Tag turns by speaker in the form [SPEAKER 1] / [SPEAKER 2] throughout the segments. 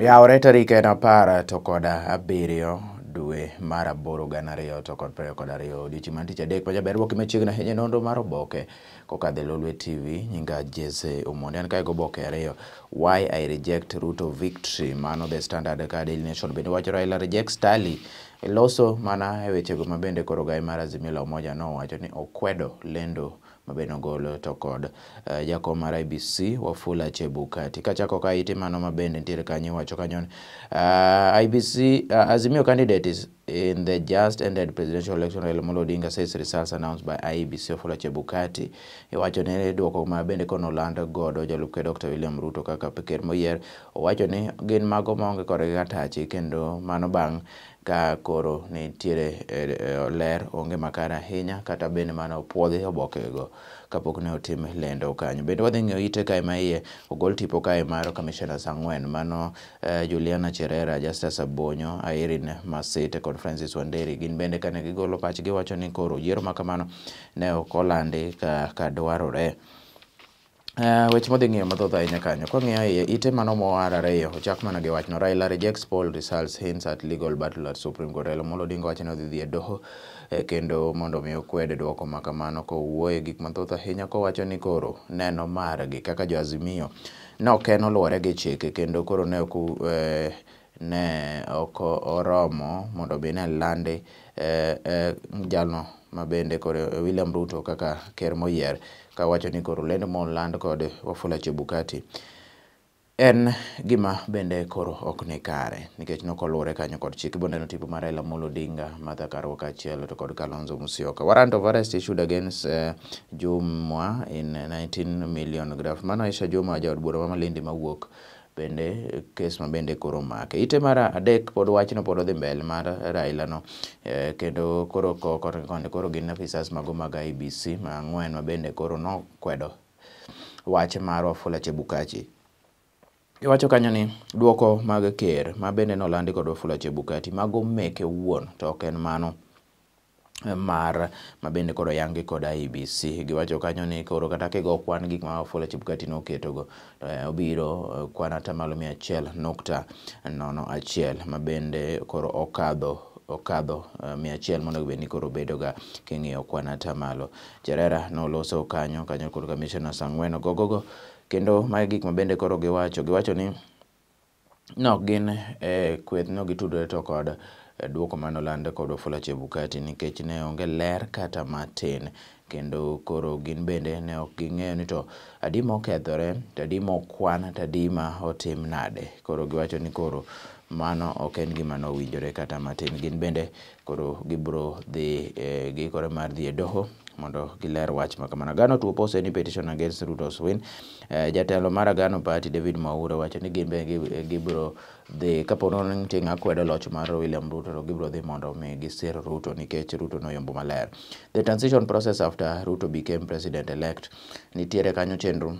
[SPEAKER 1] yawre tarik en apar to kod abiriyo dwe mar aboro gana ariyo to kod prariyo kod ariyo odiochieng' mar tich adek pacha berwuoki machiegni ahinya nonro mar oboke kokadhe lolwe tv nyinga jese omondi an kae goboke ariyo why i reject route of victory mano the standard ka daily nation bende wacho raila reject stali loso mana e wechego mabende koro gai mar Azimio la Umoja nowacho ni okwedo lendo mabende ogolo to kod uh, jakom mar IBC Wafula Chebukati. Kachako kaite mano mabende nitiere kanyo wacho kanyo ni uh, eh, IBC uh, eh, Azimio candidate is in the just ended presidential election Raila Amolo Odinga says results announced by IEBC Wafula Chebukati. Iwacho ni duoko ma bende kono land godo jalup ker Dr. William Ruto kaka ker moyier. Owacho ni gin mago maonge kore kata kendo mano bang' ka koro nitiere eh, eh, ler onge makare ahinya kata bende mana opuodhi oboke go kapok ne otim lendo kanyo. Bende wadhi ng'iyo ite kae ma iye ogol tipo kae mar commissioners ang'wen mano uh, Juliana Cherera, Justus Abonyo, Irene Masite kod Francis Wanderi. Gin bende kane gigolo pachgi wacho ni koro yiero makamano ne ok olandi ka, ka dwarore. Uh, weche modhi ng'iyo mathoth ahinya kanyo kwang'iyo iye ite mano moar ariyo ochak mana gi wachno raila rejects poll results hints at legal battle at supreme court elo molo odinga wacho ni odhi dhi e doho eh, kendo mondo mi okwed dwoko ma kamano kowuoye gik mathoth ahinya kowacho ni koro neno margi kaka joazimio ne ok en oluwore gi chike kendo koro ne ok eh, ne ok oromo mondo obi ne landi eh, eh, jalno mabende koro eh, William Ruto kaka ker moyier kawacho ni koro lendo moland kod Wafula Chebukati en gima bende koro ok nikare nikech nokoluwore kanyo kod chik bende no tipo mar Raila Amolo Odinga Martha Karua kaachiel to kod Kalonzo Musyoka. Warrant of arrest issued against uh, eh, Jumwa in 19 million graft. Mano Aisha Jumwa jaod bura ma Malindi mawuok. bende kes ma bende koro make ite mar adek pod wachno pod odhi mbele mar raila no eh, kendo koro kokokoni koro gin officers mago mag IBC ma ang'wen ma bende koro nokwedo wach mar Wafula Chebukati iwacho kanyo ni duoko mag ker ma bende nolandi kod Wafula Chebukati mago meke wuon to ok en mano mar ma bende koro yangi kod IBC giwacho kanyo ni koro kata kigo kwan gik ma Wafula Chebukati noketo go to eh, obiro eh, kwan atamalo mia achiel nukta nono achiel ma bende koro okadho okadho eh, mia achiel mondo gibed ni koro bedo ga king'iyo kwan atamalo Cherera noloso kanyo kanyo koro commissioners ang'wen gogo go kendo mae gik ma bende koro giwacho giwacho ni nok gin e eh, kweth no gitudore to kod E duoko manoland kod Wafula Chebukati nikech ne onge ler kata matin kendo koro gin bende ne ok ging'eyo ni to adi mokethore to adi mokwan to adi ma otim nade. Koro giwacho ni koro mano ok en gima nowinjore kata matin. Gin bende koro gibiro dhi e giikore mar dhi e doho mondo giler wach ma kamano. Agano to oppose any petition against Ruto Oswin. Eh, jatelo mar Agano Party David Mwaura wacho ni gin be gibiro dhi kapo nono ni nitie ng'a kwedo loch mar William Ruto to gibiro dhi mondo mi gisir Ruto nikech Ruto noyombo maler. The transition process after Ruto became president elect nitiere kanyo chenro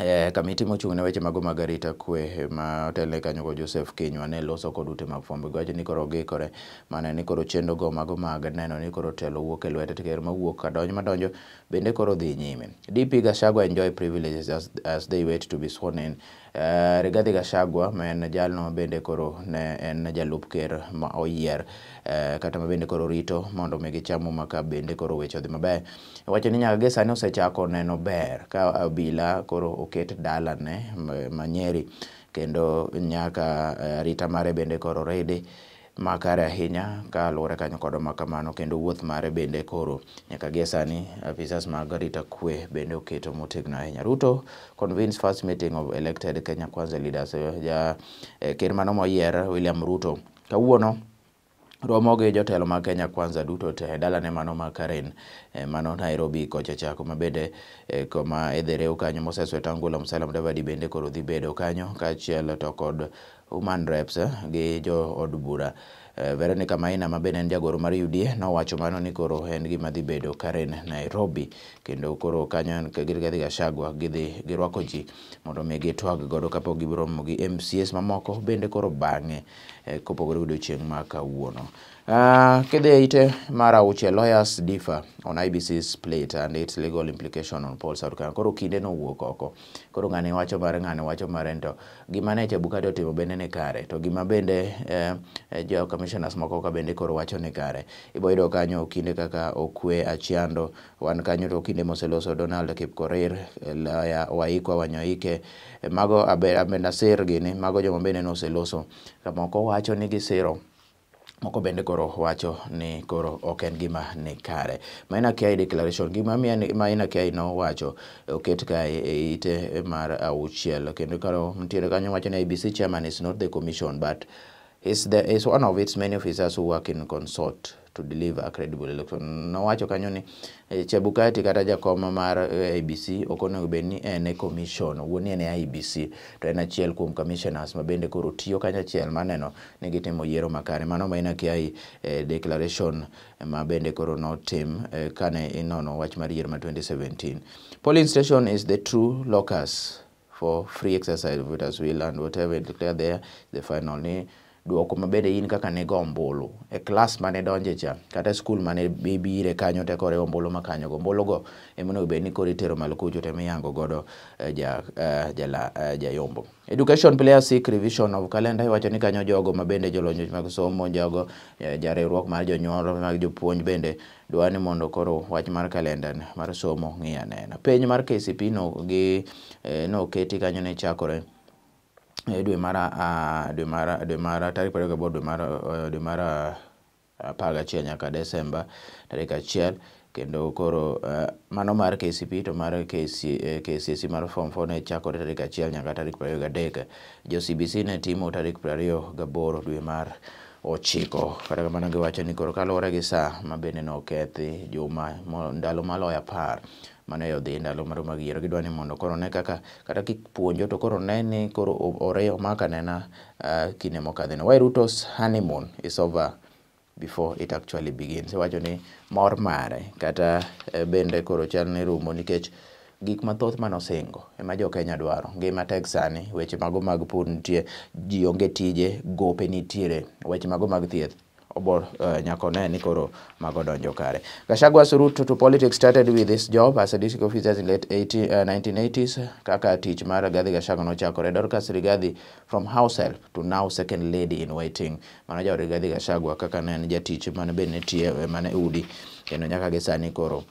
[SPEAKER 1] Eh, kamiti mochung' ne weche mago mag arita kwe ma otelne kanyo go Joseph Kinywa ne loso kod ute mag fwambo gwacho ni koro gikore mana ni koro chendo go mago mag neno ni koro telo wuok e lwete tiker mawuok ka donj madonjo bende koro dhi nyime DP Gashagwa enjoy privileges as, as they wait to be sworn in uh, Rigathi Gashagwa ma en jalno ma bende koro ne en jalup ker ma oyier uh, kata ma bende koro rito mondo mi gicham muma ka bende koro weche odhi maber wacho ni nyaka gie sani osechako neno ber ka abila koro oket dalane manyeri kendo nyaka eh, arita mare bende koro redi makare ahinya kaluwore kanyo kod makamano kendo wuoth mare bende koro nyaka gie sani apisas mag arita kwe bende oketo motegno ahinya ruto convince first meeting of elected kenya kwanza leaders eh, ja eh, ker mano moyier william ruto kawuono romo gi e jotelo ma Kenya Kwanza duto te e dalane mano ma Karen e mano Nairobi kocha chako ma bende eh, e koma Ethereu kanyo Moses Wetangula e Musalia Mudavadi bende koro dhi bedo kanyo kaachiel to kod Human Reps eh, gi jo od bura Eh, Veronica Maina ma bende en jagoro mar UDA nowacho mano ni koro en gima dhi bedo kare Nairobi kendo koro kanyo gidhi gashagwa gidhi girwako ji mondo mi gitwag godo kapok gibiromo gi MCS mamoko bende koro bang'e eh, kopogore gi odiochieng' ma kawuono. Ah, kidhi ite mar auchiel lawyers differ on IBC split and its legal implication on Paul Sarukan. Koro kinde no wuok oko. Koro ngani wacho mare ngani wacho mare nto. Gima ne Chebukati otimo bende ne kare. To gima bende eh, eh, jo commissioners moko ka bende koro wacho ne kare. Ibo ido kanyo kinde kaka okwe achiando. Wan kanyo to kinde moseloso Donald Kipkorir. Lawyer waikwa wanyoike. Mago abe, abenda sir gini. Mago jomo bende no seloso. Kama wacho ni gisiro. siro. moko bende koro wacho ni koro ok en gima nikare ma inakiai declaration gima ma inakiai nowacho oket ka e ite mar auchiel kendo karo nitiere kanyo wacho ni ABC chairman is not the commission but is, the, is one of its many officers who work in consort to deliver a credible election. Nowacho kanyo ni eh, Chebukati kata jakom mar eh, IBC ok onego bed ni en e commission, owuon ni en e IBC to en achiel kuom commissioners ma bende koro tiyo kanyachiel maneno ni gitimo yiero makare. Mano ma ina kiai eh, declaration ma bende koro notim eh, kane inono wach mar yiero ma 2017. Polling station is the true locus for free exercise of voters will and whatever declared there the final ni duoko mabende in kaka ne go ombulu e klas mane donje cha kata skul mane ibire kanyo te kore ombulu makanyo go ombulu go emono be ni kore tero malo kucho te miyango godo eh, ja, eh, ja, la, eh, ja yombo Education Player Seek Revision of Calendar iwacho ni kanyo jogo mabende jolonyo mag somo jogo eh, ja riwruok mar jonyuol mag jopuonj bende dwani mondo koro wach mar kalenda mar somo ng'i anena penj mar KCP no gi eh, no keti kanyo ne chakore Eh, dwe mar dwe mar tarik pariyo gaboro dwe mar dwe mar eh, eh, apar gachiel nyaka desemba tarik achiel kendo koro mano mar kcp to mar kcc e mar form 4 ne chakore tarik achiel nyaka tarik pariyo gadek jo cbc ne timo tarik pariyo gaboro dwe mar ochiko kata kamano giwacho ni koro kaluwore gi saa ma bende nokethi juma ndalo maloyo apar mane odhi e ndalo maromag yiero gidwa ni mondo koro ne kaka kata kipuonjo to koro ne ni koro oreyo mak anena uh, kinde mokadheno why rutos honeymoon is over before it actually begins iwacho ni mor mare kata e, bende koro chal ni rumo nikech gik mathoth manosingo ema jo Kenya dwaro ngima tek sani weche mago mag pur nitie ji onge tije gope nitiere weche mago mag thieth Obo uh, eh, Nyakone ni koro mago donjo kare. Gachagua Surutu to politics started with this job as a district officer in late 80, uh, 1980s. Kaka tich mar Rigathi Gachagua nochakore. Dorcas Rigathi from house help to now second lady in waiting. Mano ja Rigathi Gachagua kaka ne en jatich mane bende nitie mane udi kendo nyaka gi koro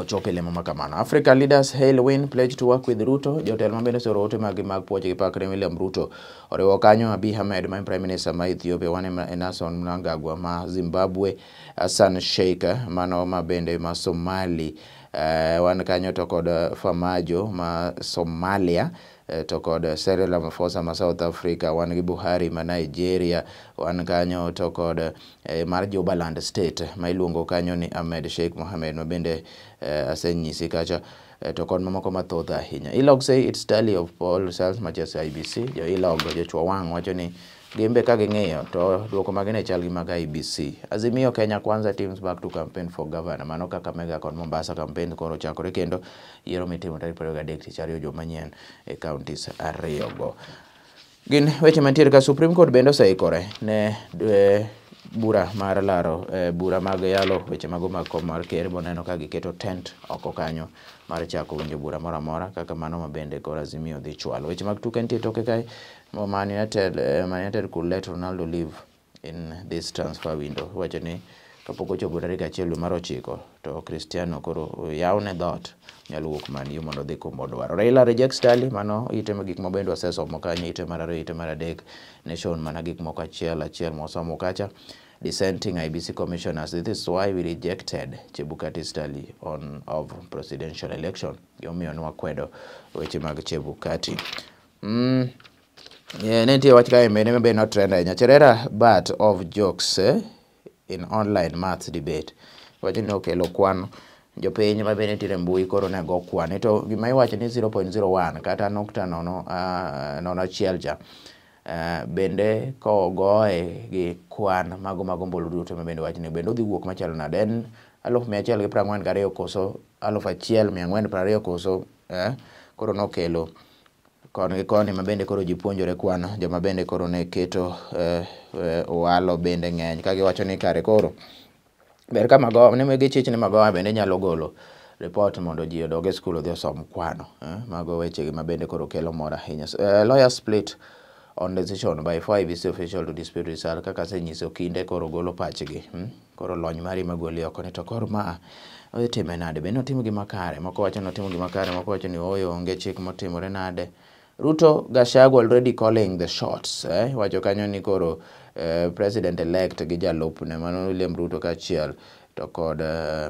[SPEAKER 1] ochope e lemo ma kamano africa leaders hail win pledge to work with ruto jotelo ma bende soro ote maggi mag puoch gi pakre william ruto oriwo kanyo abi hamed ma prime minister ma ethiopia wan enason mnangagwa ma zimbabwe hassan sheikh mano ma bende ma somali uh, wan kanyo to kod Famajo ma Somalia eh, to kod Cyril Ramaphosa ma South Africa, wan gi Buhari ma Nigeria, wan kanyo to kod eh, mar Jubaland State ma iluongo kanyo ni Ahmed Sheikh Mohamed ma bende eh, asenyisi kacha eh, to kod mamoko mathoth ahinya. Ilog say it's tally of all cells Manchester IBC, jo Ilog jochwo wang' wacho ni gin be ka ging'iyo to duoko ma gine chal gi mag IBC. Azimio Kenya Kwanza teams back to campaign for governor. Mano kaka Mega kod Mombasa campaign koro chakore kendo yiero mitimo tarik 23 tich ariyo juma manyien e counties ariyo go. Gin weche mantiere ka Supreme Court bende oseikore ne eh, bura mar laro e, bura mag yalo weche mago mag kom mar ker boneno ka giketo tent oko kanyo mar chako winjo bura moro amora kaka mano ma bende kor azimio dhi chwalo weche mag tuke nitie e toke kae Man United, eh, Man United could let Ronaldo live in this transfer window. Wacho ni kapok ochopo tarik achiel mar ochiko to Cristiano koro yawne dhoot nyalo wuok Man U mondo odhi kuma odwaro. Raila reject Stali mano ite gik ma bende wasesomo kanyo ite mar ariyo ite mar adek Nation mana gik moko achiel achiel mosomo kacha dissenting IBC commissioners this is why we rejected Chebukati Stali on of presidential election gimomiyo ne wakwedo weche mag Chebukati mm. Yeah, ne nitie wach kae mene mebe notrend ahinya cherera bat of jokes eh? in online maths debate. Wacho ni okelo kwan jopiny ma bende nitiere e mbui koro ne go kwane. To gima iwacho ni 0.01 kata nukta nono, uh, nono achiel cha Uh, bende kogoye gi kwan mago mag ombulu duto ma bende wachni bende odhi wuok machalo nade en aluf mia achiel gi prang'wen gariyo koso aluf achiel mia ang'wen prariyo koso eh? koro nokelo koni gi koni ma bende koro ji puonjore kwano joma bende koro ne keto eh, eh, owalo e, e, bende ng'eny ka giwacho ni kare koro ber ka magoa ne mege chich ni magoa bende nyalo golo ripot mondo ji odog e skul odhi osom kwano eh? mago wechegi ma bende koro kelo mor ahinya so, uh, eh, lawyer split on decision by four IBC official to dispute result kaka asenyiso kinde koro golo pachgi hmm? koro lony mari magoli oko ni to koro ma otime nade bende otim gimakare moko wacho ni otimo gimakare moko wacho ni ooyo onge chik motimore nade Ruto Gachagua already calling the shots eh? wacho kanyo ni koro eh, president elect gi jalupne mano William Ruto kaachiel to kod uh,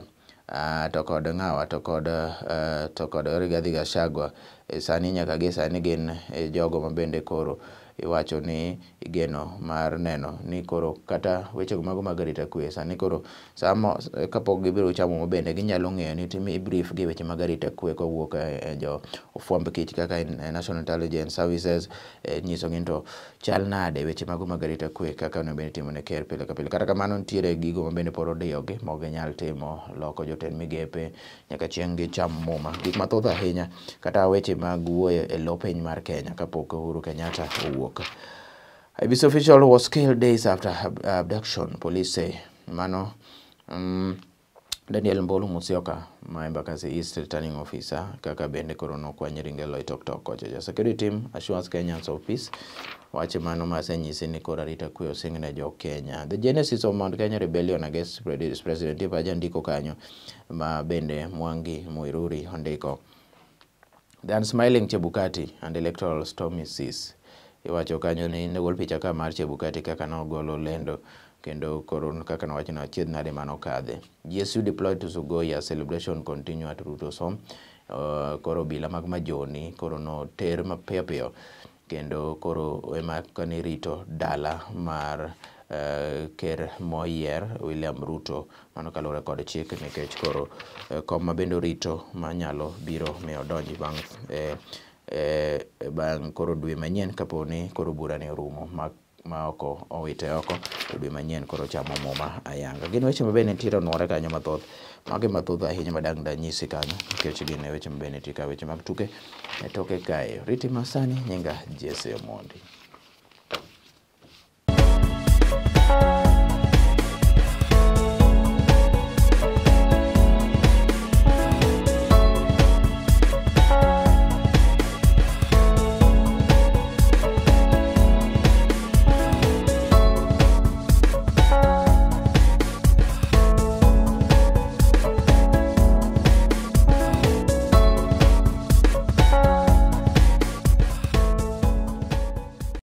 [SPEAKER 1] uh, to kod ng'awa to kod uh, to kod Rigathi Gachagua e sani nyaka gi sani gin e jogo ma bende koro iwacho ni igeno mar neno ni koro kata weche mago mag arita kwe sani koro samo kapok gibiro chamo mo bende ginyalo ng'eyo ni timi brief gi weche mag arita kwe kowuok e, e jo fwamb kich kaka e National Intelligence Services e, nyiso gi to chal nade weche mago mag arita kwe kaka ne bende timo ne ker pile ka pile kata kamano nitiere gigo ma bende poro diyo gi mo ginyal timo loko jotend migepe nyaka chieng gi cham muma gik mathoth ahinya kata weche mag wuoyo e lo piny mar Kenya kapok Uhuru Kenyatta owuok Facebook. Ibis official was killed days after abduction, police say. Mano, um, Daniel Mbolu Musioka, Maimbakazi East Returning Officer, Kaka Bende Korono kwa Nyiringe tok kocha security team assures Kenyans of peace. Wache mano masenyisi ni korarita kwe osingne jo Kenya. The genesis of Mount Kenya Rebellion against President Ipaja ndiko kanyo ma bende Mwangi Muiruri ondiko. The unsmiling Chebukati and electoral storm is ceased. iwacho kanyo ni ne gol picha ka mar Chebukati kaka ne ogolo lendo kendo koro kaka ne wachno achiedh nade mano kadhe GSU deployed to Sugoi as celebration continue at Ruto's home uh, koro bila mag majoni koro no ter mapiyo piyo kendo koro ema kani rito dala mar uh, ker moyer William Ruto mano kalore kod chik nikech koro uh, kom ma bende rito manyalo biro mi odonji bang uh, e, e bang' koro dwe manyien kaponi koro bura ni orumo ma, ma oko owite oko to dwe manyien koro chamo muma ayanga gin weche mabe nitiere onuore kanyo mathoth magi mathoth ahinya madang' danyisi kanyo nikech gin e weche mabe nitie ka weche mag tuke e toke kae riti masani nyinga jesse omondi